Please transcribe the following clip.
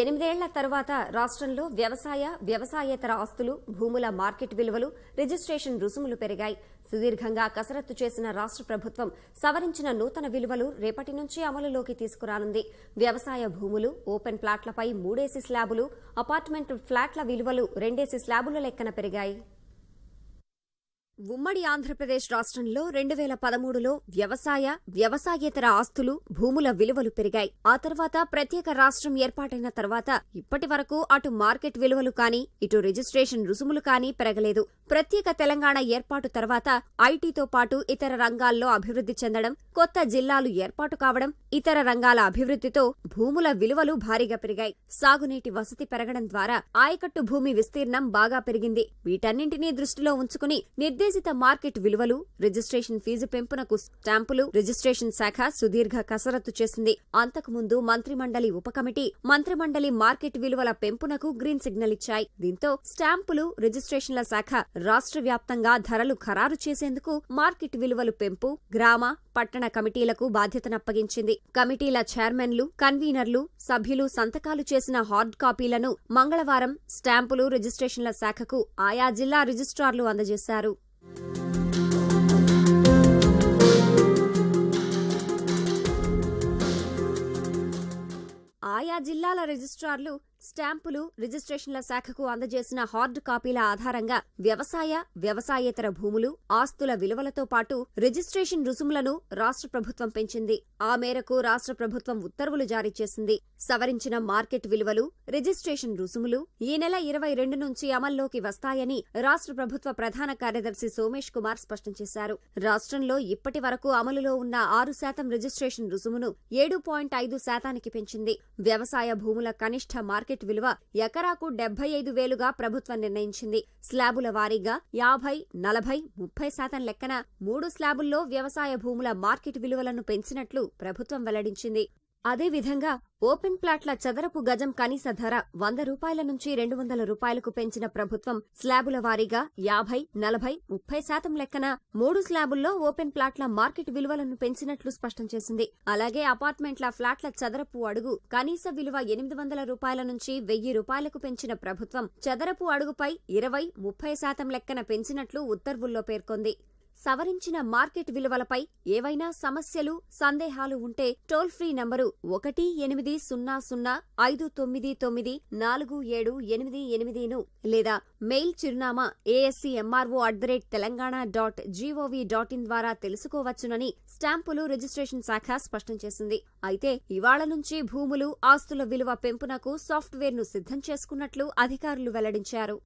ఎనిమిదేళ్ల తర్వాత రాష్ట్రంలో వ్యవసాయ వ్యవసాయేతర ఆస్తులు భూముల మార్కెట్ విలువలు రిజిస్ట్రేషన్ రుసుములు పెరిగాయి సుదీర్ఘంగా కసరత్తు చేసిన రాష్ట్ర ప్రభుత్వం సవరించిన నూతన విలువలు రేపటి నుంచి అమలులోకి తీసుకురానుంది వ్యవసాయ భూములు ఓపెన్ ప్లాట్లపై మూడేసి స్లాబులు అపార్ట్మెంట్ ఫ్లాట్ల విలువలు రెండేసి స్లాబుల లెక్కన పెరిగాయి ఉమ్మడి ఆంధ్రప్రదేశ్ రాష్ట్రంలో రెండు వేల పదమూడులో వ్యవసాయ వ్యవసాయేతర ఆస్తులు భూముల విలువలు పెరిగాయి ఆ తర్వాత ప్రత్యేక రాష్ట్రం ఏర్పాటైన తర్వాత ఇప్పటి వరకు అటు మార్కెట్ విలువలు కానీ ఇటు రిజిస్ట్రేషన్ రుసుములు కానీ పెరగలేదు ప్రత్యేక తెలంగాణ ఏర్పాటు తర్వాత ఐటీతో పాటు ఇతర రంగాల్లో అభివృద్ధి చెందడం కొత్త జిల్లాలు ఏర్పాటు కావడం ఇతర రంగాల అభివృద్ధితో భూముల విలువలు భారీగా పెరిగాయి సాగునీటి వసతి పెరగడం ద్వారా ఆయకట్టు భూమి విస్తీర్ణం బాగా పెరిగింది వీటన్నింటినీ దృష్టిలో ఉంచుకుని నిర్దేశిత మార్కెట్ విలువలు రిజిస్ట్రేషన్ ఫీజు పెంపునకు స్టాంపులు రిజిస్ట్రేషన్ శాఖ సుదీర్ఘ కసరత్తు చేసింది అంతకుముందు మంత్రిమండలి ఉప కమిటీ మంత్రిమండలి మార్కెట్ విలువల పెంపునకు గ్రీన్ సిగ్నల్ ఇచ్చాయి దీంతో స్టాంపులు రిజిస్ట్రేషన్ల శాఖ రాష్ట్ర వ్యాప్తంగా ధరలు ఖరారు చేసేందుకు మార్కెట్ విలువలు పెంపు గ్రామ పట్టణ కమిటీలకు బాధ్యతనప్పగించింది కమిటీల చైర్మన్లు కన్వీనర్లు సభ్యులు సంతకాలు చేసిన హార్డ్ కాపీలను మంగళవారం స్టాంపులు రిజిస్ట్రేషన్ల శాఖకు ఆయా జిల్లా రిజిస్ట్రార్లు అందజేశారు ఆయా జిల్లాల రిజిస్ట్రార్లు స్టాంపులు రిజిస్ట్రేషన్ల శాఖకు అందజేసిన హార్డ్ కాపీల ఆధారంగా వ్యవసాయ వ్యవసాయేతర భూములు ఆస్తుల విలువలతో పాటు రిజిస్ట్రేషన్ రుసుములను రాష్ట్ర ప్రభుత్వం పెంచింది ఆ మేరకు రాష్ట్ర ప్రభుత్వం ఉత్తర్వులు జారీ చేసింది సవరించిన మార్కెట్ విలువలు రిజిస్ట్రేషన్ రుసుములు ఈ నెల ఇరవై రెండు నుంచి అమల్లోకి వస్తాయని రాష్ట్ర ప్రభుత్వ ప్రధాన కార్యదర్శి సోమేష్ కుమార్ స్పష్టం చేశారు రాష్ట్రంలో ఇప్పటి వరకు అమలులో ఉన్న ఆరు శాతం రిజిస్ట్రేషన్ రుసుమును ఏడు పాయింట్ ఐదు శాతానికి పెంచింది వ్యవసాయ భూముల కనిష్ట మార్కెట్ మార్కెట్ విలువ ఎకరాకు డెబ్బై ఐదు వేలుగా ప్రభుత్వం నిర్ణయించింది స్లాబుల వారీగా యాభై నలభై ముప్పై శాతం లెక్కన మూడు స్లాబుల్లో వ్యవసాయ భూముల మార్కెట్ విలువలను పెంచినట్లు ప్రభుత్వం వెల్లడించింది అదేవిధంగా ఓపెన్ ప్లాట్ల చదరపు గజం కనీస ధర వంద రూపాయల నుంచి రెండు వందల రూపాయలకు పెంచిన ప్రభుత్వం స్లాబుల వారీగా యాభై నలభై ముప్పై శాతం లెక్కన మూడు స్లాబుల్లో ఓపెన్ ప్లాట్ల మార్కెట్ విలువలను పెంచినట్లు స్పష్టం చేసింది అలాగే అపార్ట్మెంట్ల ఫ్లాట్ల చదరపు అడుగు కనీస విలువ ఎనిమిది వందల రూపాయల నుంచి వెయ్యి రూపాయలకు పెంచిన ప్రభుత్వం చదరపు అడుగుపై ఇరవై ముప్పై శాతం లెక్కన పెంచినట్లు ఉత్తర్వుల్లో పేర్కొంది సవరించిన మార్కెట్ విలువలపై ఏవైనా సమస్యలు సందేహాలు ఉంటే టోల్ ఫ్రీ నంబరు ఒకటి ఎనిమిది సున్నా సున్నా ఐదు తొమ్మిది తొమ్మిది నాలుగు ఏడు ఎనిమిది ఎనిమిదిను లేదా మెయిల్ చిరునామా ASC MRO at the rate Telangana dot GOV dot in ద్వారా తెలుసుకోవచ్చునని స్టాంపులు రిజిస్ట్రేషన్ శాఖ స్పష్టం చేసింది అయితే ఇవాళ నుంచి భూములు ఆస్తుల విలువ పెంపునకు సాఫ్ట్వేర్ను సిద్ధం చేసుకున్నట్లు అధికారులు వెల్లడించారు